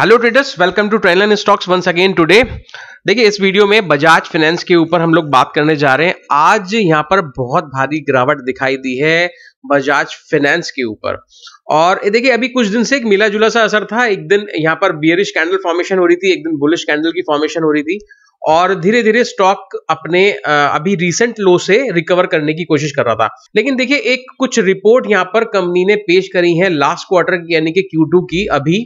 Hello traders welcome to and stocks once again today देखिए इस video में Bajaj finance के ऊपर हम लोग बात करने जा रहे हैं आज यहाँ पर बहुत भारी गिरावट दिखाई दी है बजाज फाइनेंस के ऊपर और देखिए अभी कुछ दिन से एक मिला जुला सा असर था एक दिन यहाँ पर बियरिश कैंडल फॉर्मेशन हो रही थी एक दिन बुलिश कैंडल की फॉर्मेशन हो रही थी और धीरे धीरे स्टॉक अपने अभी रिसेंट लो से रिकवर करने की कोशिश कर रहा था लेकिन देखिए एक कुछ रिपोर्ट यहां पर कंपनी ने पेश करी है लास्ट क्वार्टर की यानी कि Q2 की अभी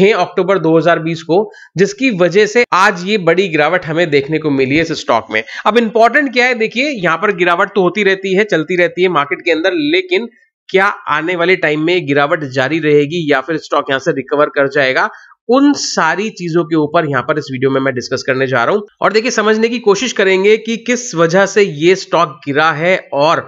6 अक्टूबर 2020 को जिसकी वजह से आज ये बड़ी गिरावट हमें देखने को मिली है इस स्टॉक में अब इंपॉर्टेंट क्या है देखिए यहां पर गिरावट तो होती रहती है चलती रहती है मार्केट के अंदर लेकिन क्या आने वाले टाइम में गिरावट जारी रहेगी या फिर स्टॉक यहां से रिकवर कर जाएगा उन सारी चीजों के ऊपर यहां पर इस वीडियो में मैं डिस्कस करने जा रहा हूं और देखिए समझने की कोशिश करेंगे कि किस वजह से ये स्टॉक गिरा है और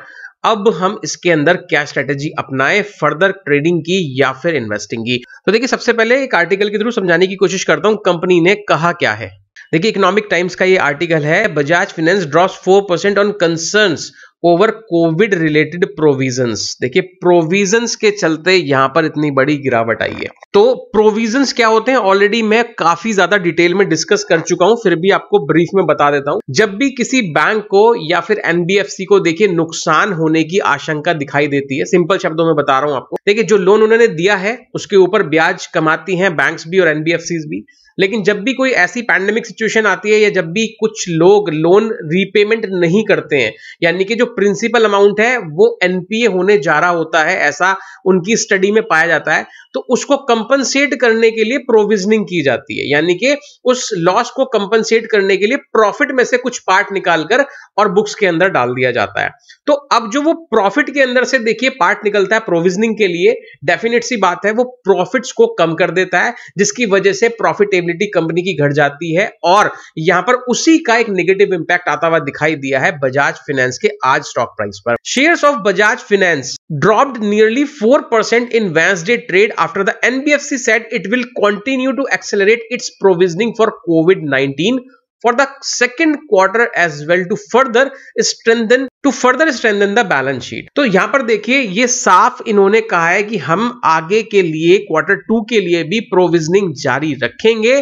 अब हम इसके अंदर क्या स्ट्रेटेजी अपनाएं फर्दर ट्रेडिंग की या फिर इन्वेस्टिंग की तो देखिए सबसे पहले एक आर्टिकल के थ्रू समझाने की कोशिश करता हूं कंपनी ने कहा क्या है देखिए इकोनॉमिक टाइम्स का ये आर्टिकल है Bajaj finance drop four percent on concerns over covid related provisions देखिए प्रोविजंस के चलते यहां पर इतनी बड़ी गिरावट आई है तो प्रोविजंस क्या होते हैं ऑलरेडी मैं काफी ज्यादा डिटेल में डिस्कस कर चुका हूं फिर भी आपको ब्रीफ में बता देता हूं जब भी किसी बैंक को या फिर एनबीएफसी को देखिए नुकसान होने की आशंका दिखाई देती है सिंपल शब्दों में बता रहा हूं आपको देखिए जो लोन उन्होंने दिया है उसके ऊपर ब्याज कमाती है बैंक भी और एनबीएफसी भी लेकिन जब भी कोई ऐसी पैंडेमिक सिचुएशन आती है या जब भी कुछ लोग लोन रीपेमेंट नहीं करते हैं यानी कि जो प्रिंसिपल अमाउंट है वो एनपीए होने जा रहा होता है ऐसा उनकी स्टडी में पाया जाता है तो उसको कंपनसेट करने के लिए प्रोविजनिंग की जाती है यानी कि उस लॉस को कंपनसेट करने के लिए प्रॉफिट में से कुछ पार्ट निकालकर और बुक्स के अंदर डाल दिया जाता है तो अब जो वो प्रॉफिट के अंदर से देखिए पार्ट निकलता है प्रोविजनिंग के लिए डेफिनेट सी बात है वो प्रॉफिट्स को कम कर देता है जिसकी वजह से प्रॉफिट लाइबिलिटी कंपनी की घट जाती है और यहां पर उसी का एक नेगेटिव इंपैक्ट आता हुआ दिखाई दिया है बजाज फाइनेंस के आज स्टॉक प्राइस पर share of Bajaj finance dropped nearly four percent in Wednesday trade after the NBFC said it will continue to accelerate its provisioning for covid nineteen for the second quarter as well to further strengthen to further strengthen the balance sheet तो यहां पर देखिए ये साफ इन्होंने कहा है कि हम आगे के लिए क्वार्टर टू के लिए भी प्रोविजनिंग जारी रखेंगे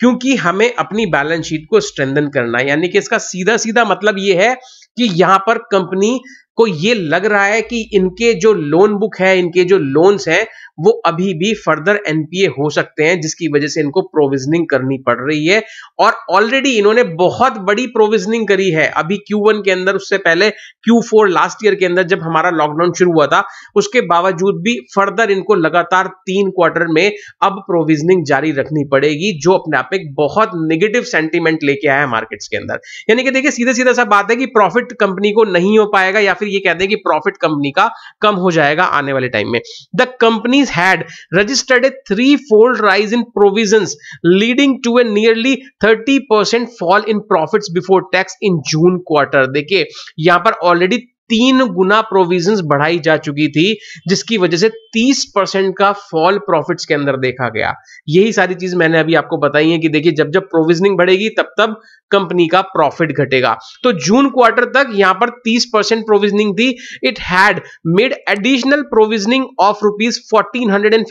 क्योंकि हमें अपनी बैलेंस शीट को स्ट्रेंथन करना है यानी कि इसका सीधा सीधा मतलब यह है कि यहां पर कंपनी को ये लग रहा है कि इनके जो लोन बुक है इनके जो लोन्स हैं वो अभी भी फर्दर एनपीए हो सकते हैं जिसकी वजह से इनको प्रोविजनिंग करनी पड़ रही है और ऑलरेडी इन्होंने बहुत बड़ी प्रोविजनिंग करी है अभी क्यू वन के अंदर उससे पहले क्यू फोर लास्ट ईयर के अंदर जब हमारा लॉकडाउन शुरू हुआ था उसके बावजूद भी फर्दर इनको लगातार तीन क्वार्टर में अब प्रोविजनिंग जारी रखनी पड़ेगी जो अपने आप एक बहुत निगेटिव सेंटिमेंट लेके आया है मार्केट्स के अंदर यानी कि देखिए सीधे सीधा सा बात है कि प्रॉफिट कंपनी को नहीं हो पाएगा या फिर ये कहते हैं कि प्रॉफिट कंपनी का कम हो जाएगा आने वाले टाइम में the companies had registered a three fold rise in provision leading to a nearly thirty percent fall in profit before tax in June quarter देखिए यहां पर ऑलरेडी तीन गुना प्रोविजन बढ़ाई जा चुकी थी जिसकी वजह से 30 परसेंट का फॉल प्रॉफिट्स के अंदर देखा गया यही सारी चीज मैंने अभी आपको बताई है कि देखिए जब जब प्रोविजनिंग बढ़ेगी तब तब कंपनी का प्रॉफिट घटेगा तो जून क्वार्टर तक यहां पर 30 परसेंट प्रोविजनिंग थी it had made additional provisioning of rupees fourteen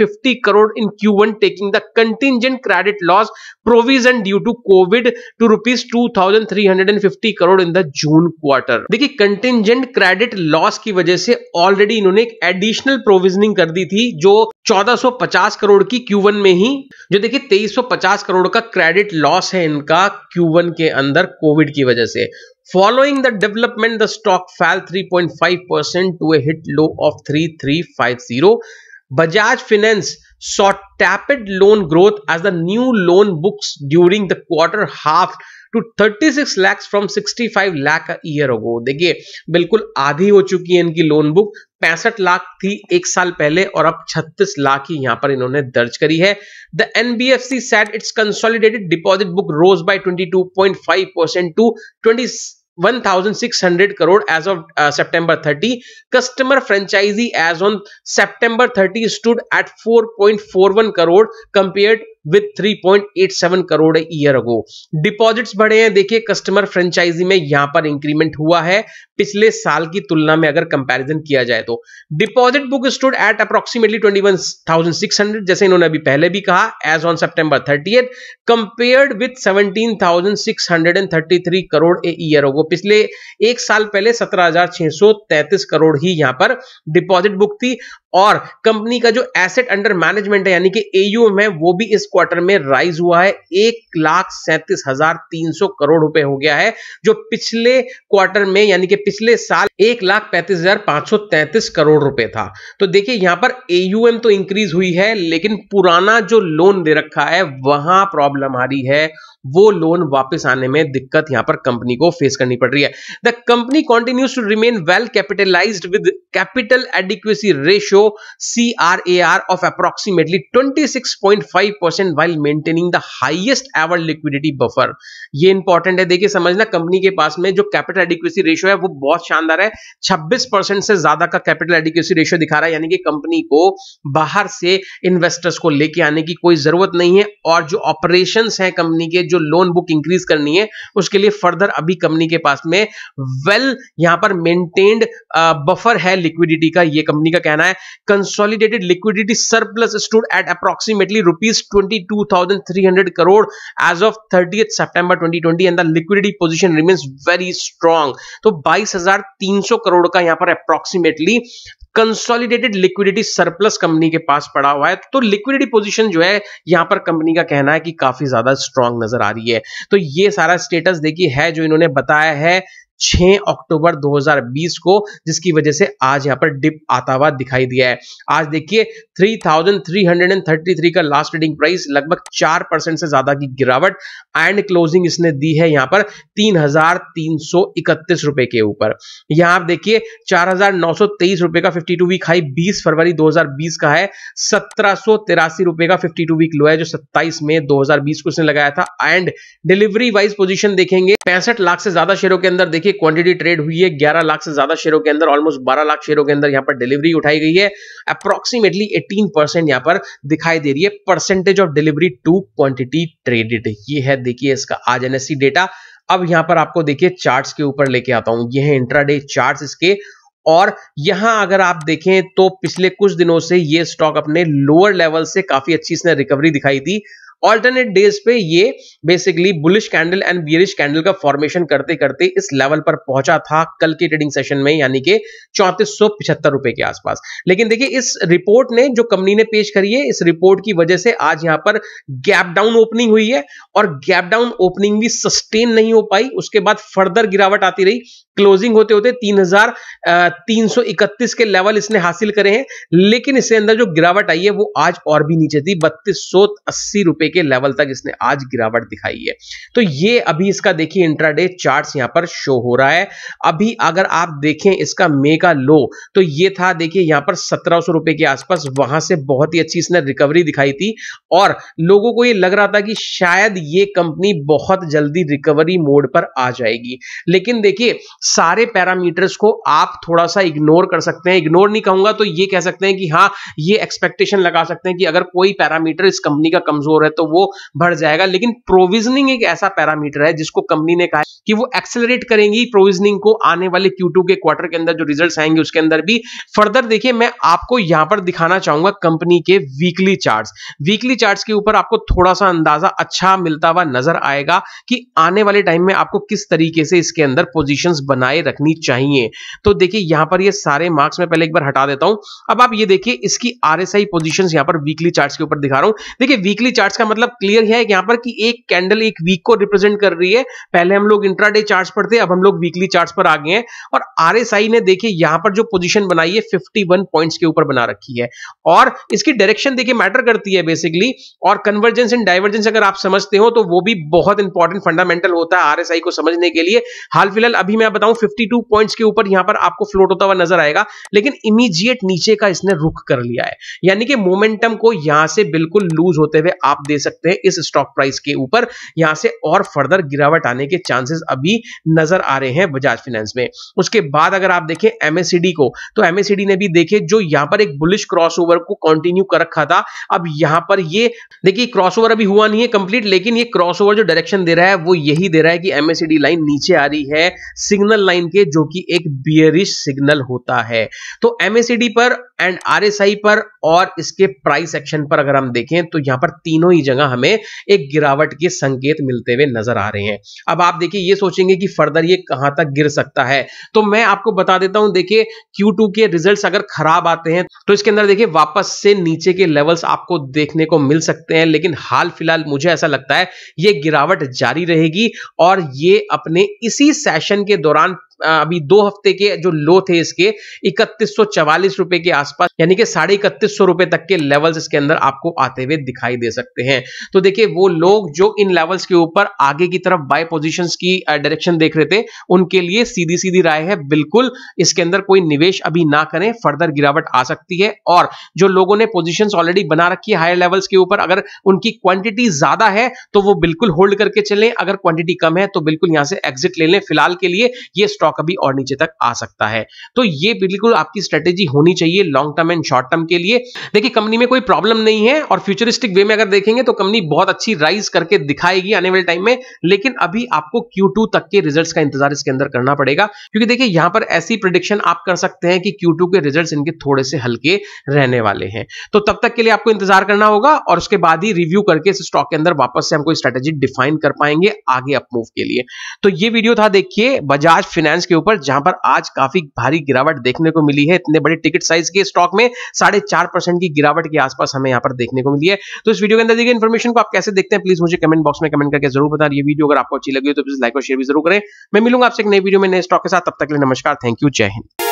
crore in Q one taking the contingent credit loss provision due to covid to rupees two thousand three hundred and fifty crore in the June quarter देखिए contingent credit loss की वजह से already इन्होंने एक additional provisioning कर दी थी जो 1450 करोड़ की Q1 में ही जो देखिए 2350 करोड़ का क्रेडिट लॉस है इनका Q1 के अंदर कोविड की वजह से three point five percent to a 3.5% low of three three five 3350. Bajaj finance saw tepid loan growth as the new loan books during the quarter half to 36 lakhs from 65 lakh a year ago देखिए बिल्कुल आधी हो चुकी है इनकी loan book पैंसठ लाख थी एक साल पहले और अब 36 लाख ही यहां पर इन्होंने दर्ज करी है the NBFC said its consolidated deposit book rose by 22.5 percent to 1600 crore as of September 30 customer franchise as on September 30 stood at 4.41 crore compared with 3.87 crore year ago deposits बढ़े हैं देखिए कस्टमर फ्रेंचाइजी में यहां पर इंक्रीमेंट हुआ है पिछले साल की तुलना में अगर कंपैरिजन किया जाए तो deposit book stood at approximately 21,600 जैसे इन्होंने अभी पहले भी कहा as on September 30th compared with 17,633 crore a year ago पिछले एक साल पहले 17,633 करोड़ ही यहां पर डिपॉजिट बुक थी और कंपनी का जो एसेट अंडर मैनेजमेंट है यानी कि एयूएम है वो भी इस क्वार्टर में राइज हुआ है एक लाख सैंतीस हजार तीन सौ करोड़ रुपए हो गया है जो पिछले क्वार्टर में यानी कि पिछले साल एक लाख पैंतीस हजार पांच सौ तैंतीस करोड़ रुपए था तो देखिए यहां पर एयूएम तो इंक्रीज हुई है लेकिन पुराना जो लोन दे रखा है वहां प्रॉब्लम आ रही है वो लोन वापस आने में दिक्कत यहां पर कंपनी को फेस करनी पड़ रही है the company continues to remain well capitalize with capital adequacy ratio C R A R of approximately five percent while maintaining the highest ever liquidity buffer ये इंपॉर्टेंट है देखिए समझना कंपनी के पास में जो कैपिटल एडिक्वेसी रेशियो है वो बहुत शानदार है है 26 परसेंट से ज्यादा का कैपिटल एडिक्यूसी रेशियो दिखा रहा है यानी कि कंपनी को बाहर से इन्वेस्टर्स को लेके आने की कोई जरूरत नहीं है और जो ऑपरेशन है कंपनी के जो लोन बुक इंक्रीज करनी है उसके लिए फर्दर अभी कंपनी के पास में वेल यहां पर मेंटेन्ड बफर है लिक्विडिटी का ये कंपनी का कहना है consolidated liquidity surplus stood at approximately rupees twenty two thousand three hundred crore as of thirty September twenty twenty and the liquidity position remains very strong तो बाईस हजार तीन 300 करोड़ का यहां पर अप्रोक्सीमेटली कंसोलिडेटेड लिक्विडिटी सरप्लस कंपनी के पास पड़ा हुआ है तो लिक्विडिटी पोजीशन जो है यहां पर कंपनी का कहना है कि काफी ज्यादा स्ट्रांग नजर आ रही है तो ये सारा स्टेटस देखिए है जो इन्होंने बताया है 6 अक्टूबर 2020 को जिसकी वजह से आज यहाँ पर डिप आता हुआ दिखाई दिया है आज देखिए 3,333 का लास्ट ट्रेडिंग प्राइस लगभग 4 परसेंट से ज्यादा की गिरावट एंड क्लोजिंग इसने दी है यहाँ पर तीन रुपए के ऊपर यहाँ आप देखिए चार रुपए का 52 वीक हाई 20 फरवरी 2020 का है सत्रह रुपए का 52 वीक लो है जो 27 मई 2020 को इसने लगाया था एंड डिलीवरी वाइज पोजिशन देखेंगे पैंसठ लाख से ज्यादा शेयरों के अंदर देखिए देखिए क्वांटिटी ट्रेड हुई है 11 लाख से ज्यादा शेयरों के अंदर ऑलमोस्ट 12 लाख शेयरों के अंदर यहाँ पर डिलीवरी उठाई गई है अप्रोक्सीमेटली 18 परसेंट यहाँ पर दिखाई दे रही है percentage of delivery to quantity traded ये है देखिए इसका आज एनएससी डेटा e अब यहां पर आपको देखिए चार्ट के ऊपर लेके आता हूं ये है इंट्राडे चार्ट इसके और यहां अगर आप देखें तो पिछले कुछ दिनों से ये स्टॉक अपने लोअर लेवल से काफी अच्छी इसने रिकवरी दिखाई थी ऑल्टरनेट डेज पे ये basically bullish candle and bearish candle का फॉर्मेशन करते करते इस लेवल पर पहुंचा था कल के ट्रेडिंग सेशन में यानी कि चौंतीस रुपए के आसपास लेकिन देखिए इस रिपोर्ट ने जो कंपनी ने पेश करी है इस रिपोर्ट की वजह से आज यहां पर गैप डाउन ओपनिंग हुई है और गैप डाउन ओपनिंग भी सस्टेन नहीं हो पाई उसके बाद फर्दर गिरावट आती रही क्लोजिंग होते होते तीन हजार तीन सौ इकतीस के लेवल इसने हासिल करे हैं लेकिन इसके अंदर जो गिरावट आई है वो आज और भी नीचे थी बत्तीस सौ अस्सी रुपए रुपए के लेवल तक इसने आज गिरावट दिखाई है तो ये अभी इसका देखिए इंट्राडे चार्ट्स यहां पर शो हो रहा है अभी अगर आप देखें इसका मे का लो तो ये था देखिए यहां पर सत्रह सौ रुपए के आसपास वहां से बहुत ही अच्छी इसने रिकवरी दिखाई थी और लोगों को ये लग रहा था कि शायद ये कंपनी बहुत जल्दी रिकवरी मोड पर आ जाएगी लेकिन देखिए सारे पैरामीटर्स को आप थोड़ा सा इग्नोर कर सकते हैं इग्नोर नहीं कहूंगा तो ये कह सकते हैं कि हाँ ये एक्सपेक्टेशन लगा सकते हैं कि अगर कोई पैरामीटर इस कंपनी का कमजोर है तो वो बढ़ जाएगा लेकिन प्रोविजनिंग एक ऐसा पैरामीटर है जिसको कंपनी ने कहा कि वो एक्सेलरेट करेंगी प्रोविजनिंग को आने वाले Q2 के क्वार्टर के अंदर जो रिजल्ट आएंगे उसके अंदर भी फर्दर देखिए मैं आपको यहां पर दिखाना चाहूंगा कंपनी के वीकली चार्ट वीकली चार्ट के ऊपर आपको थोड़ा सा अंदाजा अच्छा मिलता हुआ नजर आएगा कि आने वाले टाइम में आपको किस तरीके से इसके अंदर पोजिशन बनाए रखनी चाहिए तो देखिए यहां पर ये सारे मार्क्स में पहले एक बार हटा देता हूं अब आप ये देखिए इसकी आरएसआई पोजीशंस यहां पर वीकली चार्ट्स के ऊपर दिखा रहा हूं देखिए वीकली चार्ट्स का मतलब क्लियर है यहाँ पर कि एक कैंडल एक वीक को रिप्रेजेंट कर रही है पहले हम लोग इंट्राडे चार्ट पर थे अब हम लोग वीकली चार्ट पर आ गए हैं और आरएसआई ने देखिए यहाँ पर जो पोजीशन बनाई है 51 पॉइंट्स के ऊपर बना रखी है और इसकी डायरेक्शन देखिए मैटर करती है बेसिकली और कन्वर्जेंस एंड डाइवर्जेंस अगर आप समझते हो तो वो भी बहुत इंपॉर्टेंट फंडामेंटल होता है आरएसआई को समझने के लिए हाल फिलहाल अभी मैं बताऊं 52 पॉइंट्स के ऊपर यहां पर आपको फ्लोट होता हुआ नजर आएगा लेकिन इमीजिएट नीचे का इसने रुख कर लिया है यानी कि मोमेंटम को यहां से बिल्कुल लूज होते हुए आप दे ले सकते हैं इस स्टॉक प्राइस के ऊपर यहां से और फर्दर गिरावट आने के चांसेस अभी नजर आ रहे हैं बजाज फाइनेंस में उसके बाद अगर आप देखें एमएससीडी को तो एमएससीडी ने भी देखे जो यहां पर एक बुलिश क्रॉसओवर को कंटिन्यू कर रखा था अब यहां पर ये देखिए क्रॉसओवर अभी हुआ नहीं है कंप्लीट लेकिन ये क्रॉसओवर जो डायरेक्शन दे रहा है वो यही दे रहा है कि एमएससीडी लाइन नीचे आ रही है सिग्नल लाइन के जो कि एक बियरिश सिग्नल होता है तो एमएससीडी पर एंड आरएसआई पर और इसके प्राइस एक्शन पर अगर हम देखें तो यहां पर तीनों ही जगह हमें एक गिरावट के संकेत मिलते हुए नजर आ रहे हैं अब आप देखिए ये सोचेंगे कि फर्दर ये कहां तक गिर सकता है तो मैं आपको बता देता हूं देखिए Q2 के रिजल्ट्स अगर खराब आते हैं तो इसके अंदर देखिए वापस से नीचे के लेवल्स आपको देखने को मिल सकते हैं लेकिन हाल फिलहाल मुझे ऐसा लगता है ये गिरावट जारी रहेगी और ये अपने इसी सेशन के दौरान अभी दो हफ्ते के जो लो थे इसके इकतीस रुपए के आसपास यानी कि साढ़े इकतीस रुपए तक के लेवल्स इसके अंदर आपको आते हुए दिखाई दे सकते हैं तो देखिए वो लोग जो इन लेवल्स के ऊपर आगे की तरफ बाय पोजीशंस की डायरेक्शन देख रहे थे उनके लिए सीधी सीधी राय है बिल्कुल इसके अंदर कोई निवेश अभी ना करें फर्दर गिरावट आ सकती है और जो लोगों ने पोजिशन ऑलरेडी बना रखी है हायर लेवल्स के ऊपर अगर उनकी क्वांटिटी ज्यादा है तो वो बिल्कुल होल्ड करके चले अगर क्वांटिटी कम है तो बिल्कुल यहां से एग्जिट ले लें फिलहाल के लिए ये स्टॉक स्टॉक अभी और नीचे तक आ सकता है तो ये बिल्कुल आपकी स्ट्रेटेजी होनी चाहिए long term and short term के लिए देखिए कंपनी में कोई प्रॉब्लम नहीं है और फ्यूचरिस्टिक वे में अगर देखेंगे तो कंपनी बहुत अच्छी राइज करके दिखाएगी आने वाले टाइम में लेकिन अभी आपको क्यू तक के रिजल्ट का इंतजार इसके अंदर करना पड़ेगा क्योंकि देखिए यहां पर ऐसी प्रिडिक्शन आप कर सकते हैं कि क्यू के रिजल्ट इनके थोड़े से हल्के रहने वाले हैं तो तब तक के लिए आपको इंतजार करना होगा और उसके बाद ही रिव्यू करके इस स्टॉक के अंदर वापस से हम कोई स्ट्रेटेजी डिफाइन कर पाएंगे आगे अपमूव के लिए तो ये वीडियो था देखिए बजाज फिनेंस रिलायंस के ऊपर जहां पर आज काफी भारी गिरावट देखने को मिली है इतने बड़े टिकट साइज के स्टॉक में साढ़े चार परसेंट की गिरावट के आसपास हमें यहां पर देखने को मिली है तो इस वीडियो के अंदर देखिए इन्फॉर्मेशन को आप कैसे देखते हैं प्लीज मुझे कमेंट बॉक्स में कमेंट करके जरूर बता ये वीडियो अगर आपको अच्छी लगी तो प्लीज लाइक और शेयर भी जरूर करें मैं मिलूंगा आपसे एक नई वीडियो में नए स्टॉक के साथ तब तक के लिए नमस्कार थैंक यू जय हिंद